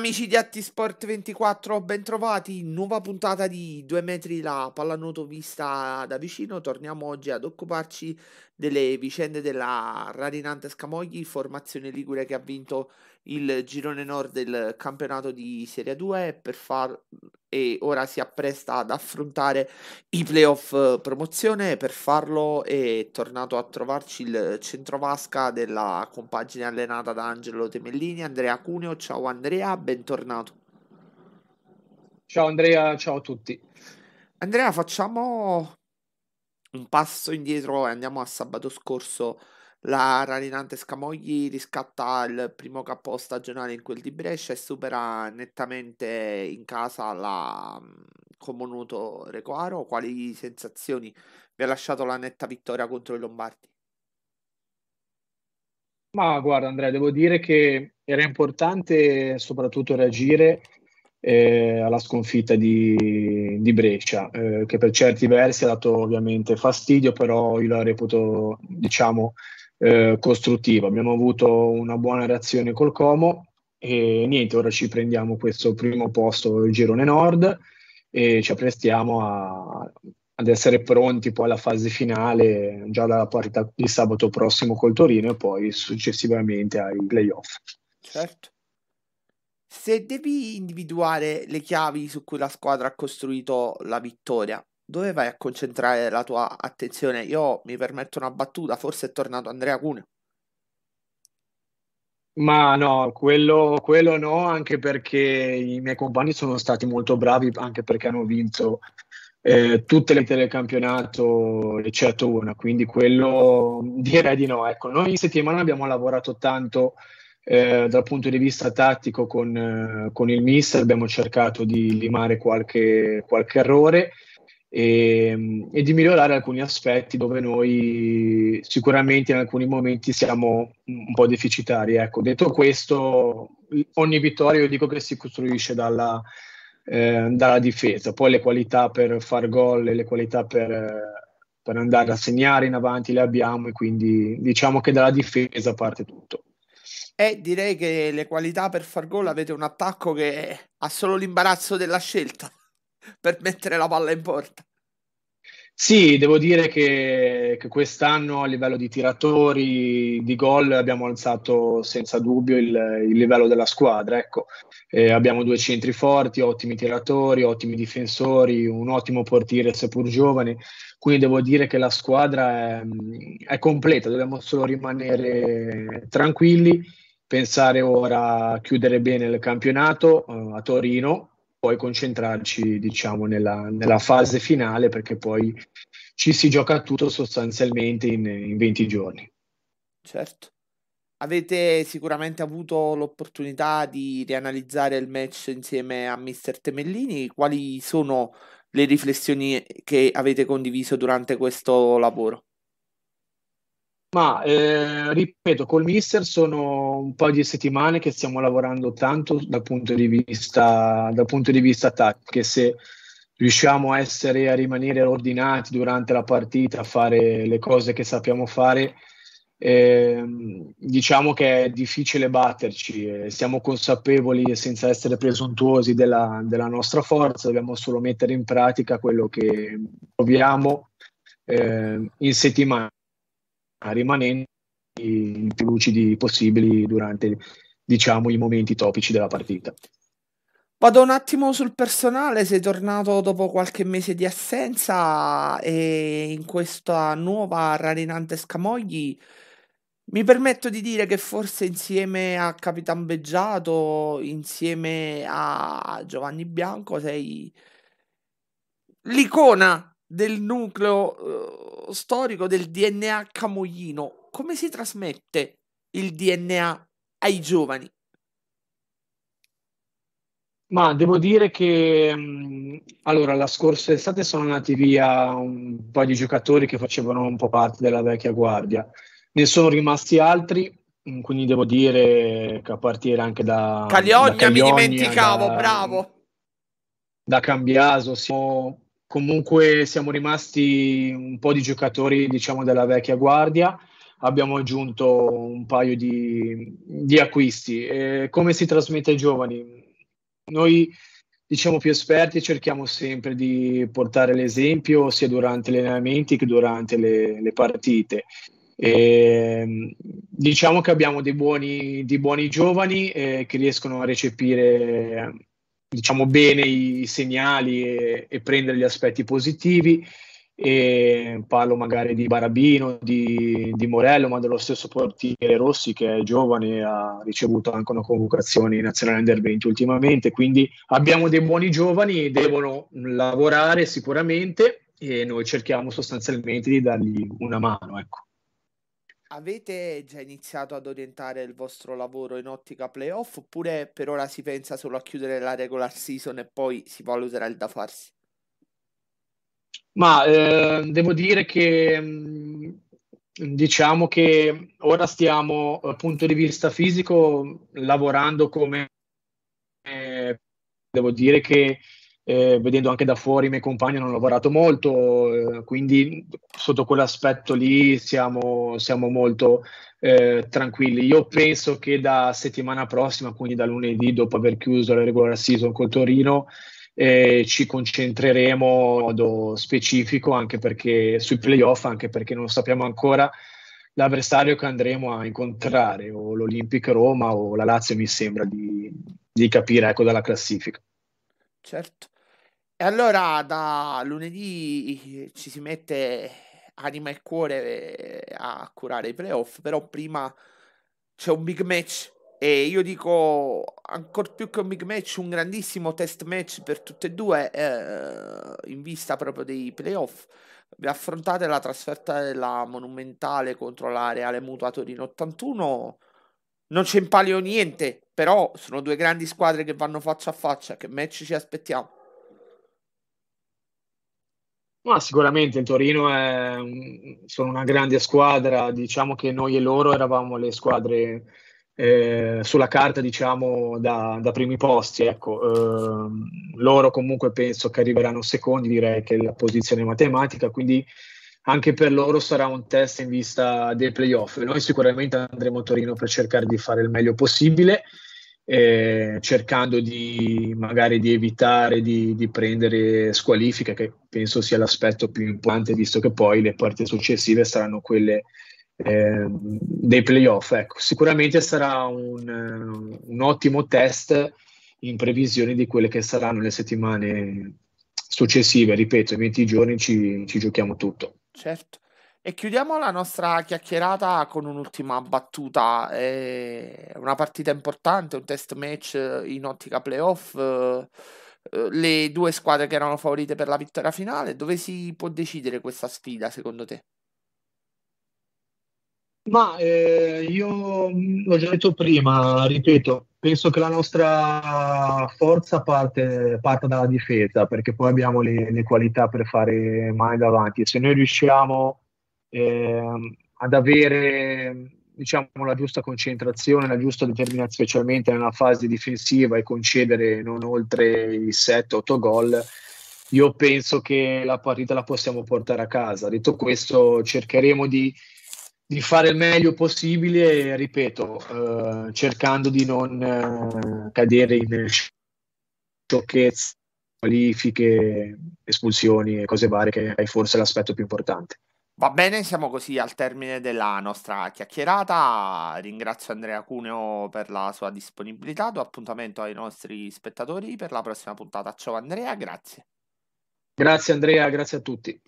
Amici di Attisport 24, ben trovati. Nuova puntata di 2 metri la pallanuoto vista da vicino. Torniamo oggi ad occuparci delle vicende della Radinante Scamogli, formazione ligure che ha vinto il girone nord del campionato di Serie 2 per far... e ora si appresta ad affrontare i playoff eh, promozione. Per farlo è tornato a trovarci il centrovasca della compagine allenata da Angelo Temellini, Andrea Cuneo. Ciao Andrea, bentornato. Ciao Andrea, ciao a tutti. Andrea, facciamo un passo indietro e andiamo a sabato scorso la Rarinante Scamogli riscatta il primo capo stagionale in quel di Brescia e supera nettamente in casa la mm, Comunuto Recoaro. Quali sensazioni vi ha lasciato la netta vittoria contro i Lombardi? Ma guarda Andrea, devo dire che era importante soprattutto reagire eh, alla sconfitta di, di Brescia, eh, che per certi versi ha dato ovviamente fastidio, però io la reputo diciamo eh, costruttivo. Abbiamo avuto una buona reazione col Como e niente, ora ci prendiamo questo primo posto il girone nord e ci apprestiamo a, ad essere pronti poi alla fase finale già dalla partita di sabato prossimo col Torino e poi successivamente ai playoff. Certo. Se devi individuare le chiavi su cui la squadra ha costruito la vittoria, dove vai a concentrare la tua attenzione? Io mi permetto una battuta, forse è tornato Andrea Cuneo. Ma no, quello, quello, no, anche perché i miei compagni sono stati molto bravi, anche perché hanno vinto eh, tutte le telecampionato eccetto una, quindi quello direi di no. Ecco, noi in settimana abbiamo lavorato tanto eh, dal punto di vista tattico con, eh, con, il mister, abbiamo cercato di limare qualche, qualche errore e, ehm, e, di migliorare alcuni aspetti dove noi sicuramente in alcuni momenti siamo un po' deficitari. Ecco, detto questo, ogni vittoria io dico che si costruisce dalla, eh, dalla difesa, poi le qualità per far gol e le qualità per, per, andare a segnare in avanti le abbiamo e quindi diciamo che dalla difesa parte tutto. E eh, direi che le qualità per far gol avete un attacco che ha solo l'imbarazzo della scelta per mettere la palla in porta. Sì, devo dire che, che, quest'anno a livello di tiratori, di gol, abbiamo alzato senza dubbio il, il livello della squadra. Ecco. Eh, abbiamo due centri forti, ottimi tiratori, ottimi difensori, un ottimo portiere seppur giovane, quindi devo dire che la squadra è, è completa, dobbiamo solo rimanere tranquilli, pensare ora a chiudere bene il campionato eh, a Torino poi concentrarci diciamo, nella, nella, fase finale perché poi ci si gioca tutto sostanzialmente in, in 20 giorni. Certo. Avete sicuramente avuto l'opportunità di rianalizzare il match insieme a Mister Temellini. Quali sono le riflessioni che avete condiviso durante questo lavoro? Ma eh, ripeto, col mister sono un paio di settimane che stiamo lavorando tanto dal punto di vista, dal punto di vista tattico, che se riusciamo a, essere, a rimanere ordinati durante la partita, a fare le cose che sappiamo fare, eh, diciamo che è difficile batterci, eh, siamo consapevoli senza essere presuntuosi della, della, nostra forza, dobbiamo solo mettere in pratica quello che proviamo eh, in settimana rimanendo più lucidi possibili durante diciamo i momenti topici della partita. Vado un attimo sul personale, sei tornato dopo qualche mese di assenza e in questa nuova rarinante Scamogli mi permetto di dire che forse insieme a Capitan Beggiato, insieme a Giovanni Bianco sei l'icona del nucleo uh, storico del DNA camoglino. Come si trasmette il DNA ai giovani? Ma devo dire che mm, allora, la scorsa estate sono andati via un paio di giocatori che facevano un po' parte della vecchia guardia. Ne sono rimasti altri, mm, quindi devo dire che a partire anche da Cagliogna, da Cagliogna mi dimenticavo, da, bravo. Da Cambiaso, siamo comunque siamo rimasti un po' di giocatori diciamo della vecchia guardia abbiamo aggiunto un paio di, di acquisti e come si trasmette ai giovani noi diciamo più esperti cerchiamo sempre di portare l'esempio sia durante gli allenamenti che durante le, le partite e, diciamo che abbiamo dei buoni, dei buoni giovani eh, che riescono a recepire diciamo bene i segnali e, e prendere gli aspetti positivi. E parlo magari di Barabino, di, di, Morello, ma dello stesso portiere Rossi che è giovane, ha ricevuto anche una convocazione in nazionale under 20 ultimamente, quindi abbiamo dei buoni giovani, devono lavorare sicuramente e noi cerchiamo sostanzialmente di dargli una mano. Ecco. Avete già iniziato ad orientare il vostro lavoro in ottica playoff oppure per ora si pensa solo a chiudere la regular season e poi si valuterà il da farsi? Ma eh, devo dire che mm, diciamo che ora stiamo dal eh, punto di vista fisico lavorando come eh, devo dire che eh, vedendo anche da fuori i miei compagni hanno lavorato molto, eh, quindi sotto quell'aspetto lì siamo, siamo molto eh, tranquilli. Io penso che da settimana prossima, quindi da lunedì, dopo aver chiuso la regular season col Torino, eh, ci concentreremo in modo specifico anche perché sui playoff, anche perché non sappiamo ancora l'avversario che andremo a incontrare, o l'Olympic Roma o la Lazio, mi sembra di, di capire ecco, dalla classifica. Certo. E allora da lunedì eh, ci si mette anima e cuore eh, a curare i playoff, però prima c'è un big match e io dico ancora più che un big match, un grandissimo test match per tutte e due eh, in vista proprio dei playoff. Vi affrontate la trasferta della Monumentale contro la Reale Mutua Torino 81. Non c'è in palio niente, però sono due grandi squadre che vanno faccia a faccia. Che match ci aspettiamo? Ma sicuramente il Torino è sono una grande squadra, diciamo che noi e loro eravamo le squadre eh, sulla carta diciamo da, da primi posti, ecco. eh, loro comunque penso che arriveranno secondi, direi che la posizione matematica, quindi anche per loro sarà un test in vista dei playoff. Noi sicuramente andremo a Torino per cercare di fare il meglio possibile eh, cercando di magari di evitare di, di, prendere squalifica, che penso sia l'aspetto più importante, visto che poi le partite successive saranno quelle eh, dei playoff. Ecco, sicuramente sarà un, eh, un ottimo test in previsione di quelle che saranno le settimane successive, ripeto, i 20 giorni ci, ci giochiamo tutto. Certo. E chiudiamo la nostra chiacchierata con un'ultima battuta. È una partita importante, un test match in ottica playoff. Eh, le due squadre che erano favorite per la vittoria finale, dove si può decidere questa sfida secondo te? Ma eh, io l'ho già detto prima, ripeto, penso che la nostra forza parte, parta dalla difesa perché poi abbiamo le, le qualità per fare mani davanti. Se noi riusciamo eh, ad avere diciamo, la giusta concentrazione, la giusta determinazione, specialmente nella fase difensiva e concedere non oltre i 7-8 gol, io penso che la partita la possiamo portare a casa. Detto questo, cercheremo di, di fare il meglio possibile, ripeto, eh, cercando di non eh, cadere in sciocchezze, qualifiche, espulsioni e cose varie, che è forse l'aspetto più importante. Va bene, siamo così al termine della nostra chiacchierata. Ringrazio Andrea Cuneo per la sua disponibilità. Do appuntamento ai nostri spettatori per la prossima puntata. Ciao Andrea, grazie. Grazie Andrea, grazie a tutti.